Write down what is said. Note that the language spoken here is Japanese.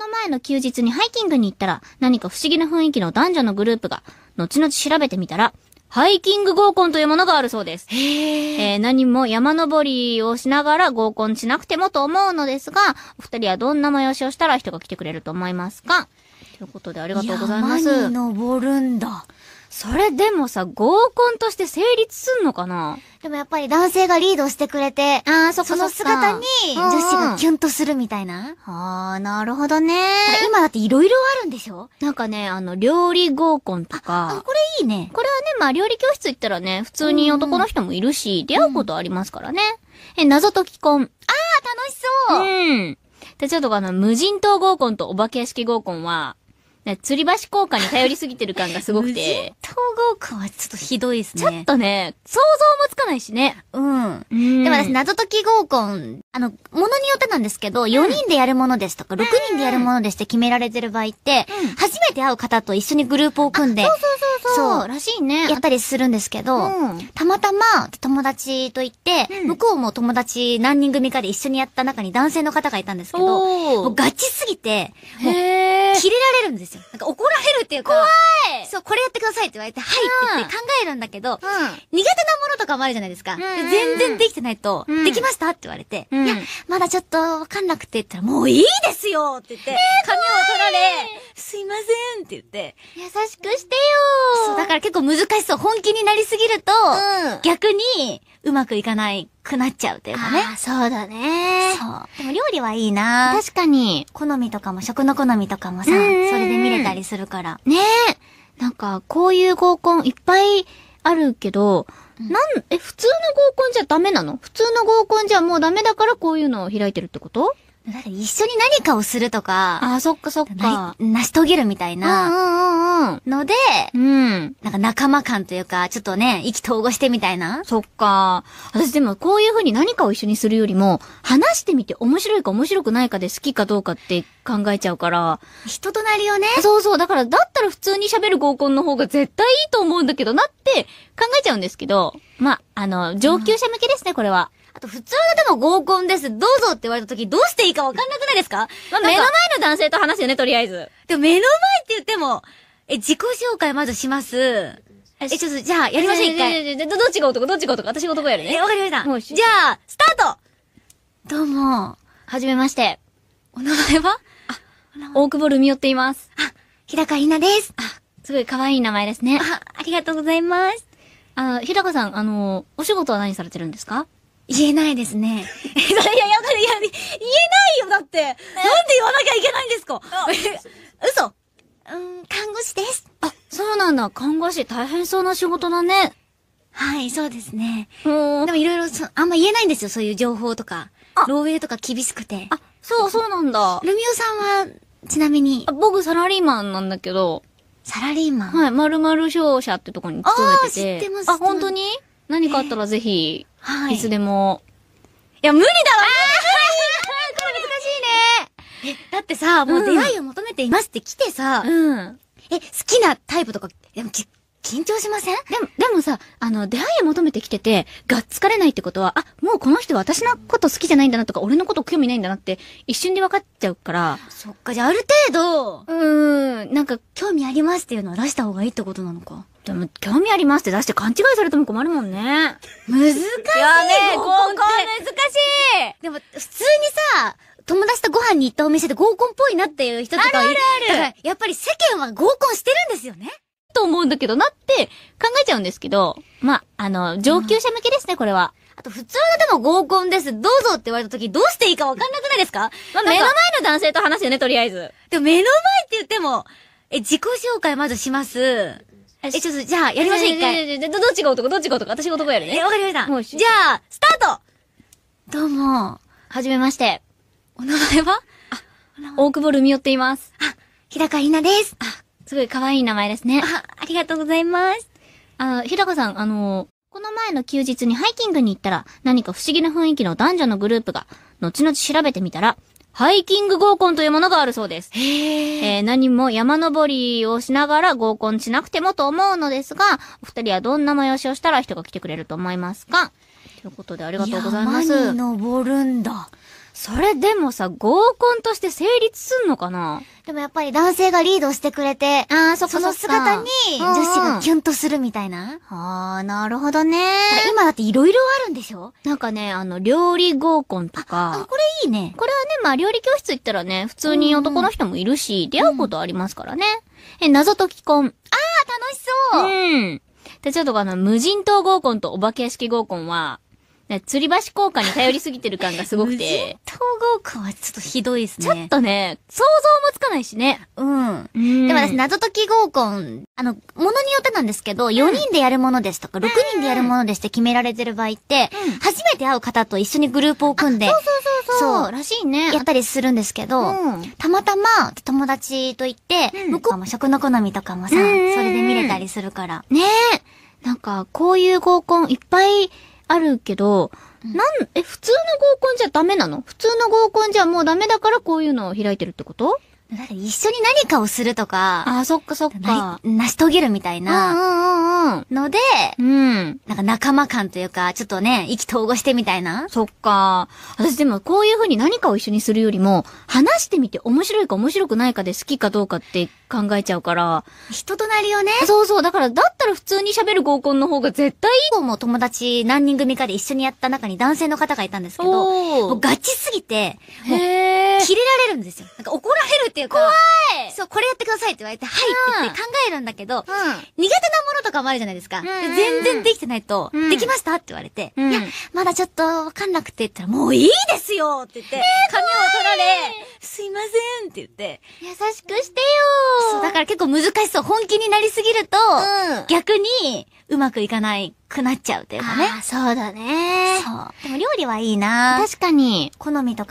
の前の休日にハイキングに行ったら、何か不思議な雰囲気の男女のグループが、後々調べてみたら、ハイキング合コンというものがあるそうです。えー、何も山登りをしながら合コンしなくてもと思うのですが、お二人はどんな催しをしたら人が来てくれると思いますかということでありがとうございます。山に登るんだ。それでもさ、合コンとして成立すんのかなでもやっぱり男性がリードしてくれて、ああ、そこそ姿に女子がキュンとするみたいな。あー、なるほどね。今だって色々あるんでしょなんかね、あの、料理合コンとか。あ、これいいね。これはね、まあ料理教室行ったらね、普通に男の人もいるし、出会うことありますからね。え、謎解き婚。ああ、楽しそううん。で、ちょっとあの、無人島合コンとお化け屋敷合コンは、吊り橋効果に頼りすぎてる感がすごくて。無人統合感はちょっとひどいですね。ちょっとね、想像もつかないしね。うん。うん、でも私、謎解き合コンあの、ものによってなんですけど、4人でやるものですとか、6人でやるものですって決められてる場合って、初めて会う方と一緒にグループを組んで、そうそうそうそう。らしいね。やったりするんですけど、たまたま友達と行って、向こうも友達何人組かで一緒にやった中に男性の方がいたんですけど、もうガチすぎて、もう、キレられるんですよ。なんか怒られるっていうか、怖いそう、これやってくださいって言われて、はいって言って考えるんだけど、苦手なものかもあるじゃないですか。全然できてないと、できましたって言われて、いや、まだちょっとわかんなくてって言ったら、もういいですよって言って、髪を取られ、すいませんって言って、優しくしてよそう、だから結構難しそう。本気になりすぎると、逆に、うまくいかないくなっちゃうというかね。あそうだね。そう。でも料理はいいな確かに。好みとかも、食の好みとかもさ、それで見れたりするから。ねなんか、こういう合コンいっぱいあるけど、なん、え、普通の合コンじゃダメなの普通の合コンじゃもうダメだからこういうのを開いてるってことなんか一緒に何かをするとか、あ、そっかそっか。成し遂げるみたいな、うんうんうん。ので、うん。なんか仲間感というか、ちょっとね、意気投合してみたいな。そっか。私でもこういう風に何かを一緒にするよりも、話してみて面白いか面白くないかで好きかどうかって考えちゃうから。人となりをね。そうそう。だから、だったら普通に喋る合コンの方が絶対いいと思うんだけどなって考えちゃうんですけど。まあ、あの、上級者向けですね、これは。あと普通のでも合コンです。どうぞって言われた時どうしていいかわかんなくないですかまあ、目の前の男性と話すよね、とりあえず。でも目の前って言っても、え、自己紹介まずします。え、ちょっと、じゃあ、やりましょう、一回。ど、どっちが男どっちが男私が男やるね。え、わかりました。じゃあ、スタートどうも。はじめまして。お名前はあ、大久保ルミオって言います。あ、日高ひなです。あ、すごい可愛い名前ですね。あ、ありがとうございます。あの、日高さん、あの、お仕事は何されてるんですか言えないですね。いや、いや、いや、言えないよ、だって。なんで言わなきゃいけないんですか嘘うん、看護師です。あ、そうなんだ。看護師大変そうな仕事だね。はい、そうですね。でもいろいろ、あんま言えないんですよ、そういう情報とか。あ、ーウとか厳しくて。あ、そう、そうなんだ。ルミオさんは、ちなみに。僕、サラリーマンなんだけど。サラリーマンはい、まるまる商社ってとこに勤めてて。あ、知ってます。あ、本当に何かあったらぜひ、はい。いつでも。いや、無理だわこれ難しいねえ、だってさ、もう出会いを求めていますって来てさ、うん。え、好きなタイプとか、でもき、緊張しませんでも、でもさ、あの、出会いを求めてきてて、がっつかれないってことは、あ、もうこの人は私のこと好きじゃないんだなとか、俺のこと興味ないんだなって、一瞬で分かっちゃうから、そっか、じゃあある程度、うーん、なんか、興味ありますっていうのは出した方がいいってことなのか。でも、興味ありますって出して勘違いされても困るもんね。難しい。いやね、合コン難しい。でも、普通にさ、友達とご飯に行ったお店で合コンっぽいなっていう人とかる。あるあるある。やっぱり世間は合コンしてるんですよね。と思うんだけどなって考えちゃうんですけど、まあ、あの、上級者向けですね、これは。あと、普通のでも合コンです。どうぞって言われた時、どうしていいかわかんなくないですかまあ、目の前の男性と話すよね、とりあえず。でも、目の前って言っても、え、自己紹介まずします。え、ちょっと、じゃあ、やりましょう、一回。どっちが男、どっちが男、私が男やるね。え、わかりました。じゃあ、スタートどうも、はじめまして。お名前はあ、大久保ルミオって言います。あ、日高里なです。あ、すごい可愛い名前ですね。あ、ありがとうございます。あ、日高さん、あの、この前の休日にハイキングに行ったら、何か不思議な雰囲気の男女のグループが、後々調べてみたら、ハイキング合コンというものがあるそうです。えー、何も山登りをしながら合コンしなくてもと思うのですが、お二人はどんな催しをしたら人が来てくれると思いますかということでありがとうございます。山に登るんだ。それでもさ、合コンとして成立すんのかなでもやっぱり男性がリードしてくれて、ああ、そその姿に女子がキュンとするみたいな。ああ、なるほどね。今だって色々あるんでしょなんかね、あの、料理合コンとか。あ、これいいね。これはね、まあ料理教室行ったらね、普通に男の人もいるし、出会うことありますからね。え、謎解き婚。ああ、楽しそううん。で、ちょっとあの、無人島合コンとお化け屋敷合コンは、吊り橋効果に頼りすぎてる感がすごくて。無人島効果はちょっとひどいですね。ちょっとね、想像もつかないしね。うん。うん、でも私、謎解き合コン、あの、ものによってなんですけど、4人でやるものですとか、6人でやるものですって決められてる場合って、うん、初めて会う方と一緒にグループを組んで、そうそうそうそう。そう、らしいね。やったりするんですけど、うん、たまたま友達と行って、向こうも食の好みとかもさ、それで見れたりするから。ねえ。なんか、こういう合コンいっぱいあるけど、なん、え、普通の合コンじゃダメなの普通の合コンじゃもうダメだからこういうのを開いてるってことだ一緒に何かをするとか。あ、そっかそっか。成し遂げるみたいな。うんうんうんので、うん。なんか仲間感というか、ちょっとね、意気投合してみたいな。そっか。私でもこういう風に何かを一緒にするよりも、話してみて面白いか面白くないかで好きかどうかって考えちゃうから。人となりをね。そうそう。だから、だったら普通に喋る合コンの方が絶対いい。も友達何人組かで一緒にやった中に男性の方がいたんですけど、もうガチすぎて、切れられるんですよ。なんか怒られるっていうか。怖いそう、これやってくださいって言われて、はいって言って考えるんだけど、うん、苦手なものとかもあるじゃないですか。うんうん全然できてないと、うん、できましたって言われて、うん、いや、まだちょっとわかんなくてって言ったら、もういいですよって言って、えー、髪を取られ、すいませんって言って、優しくしてよそう、だから結構難しそう。本気になりすぎると、逆に、うまくいかないくなっちゃうというかね。そうだね。そう。でも料理はいいな確かに。好みとか。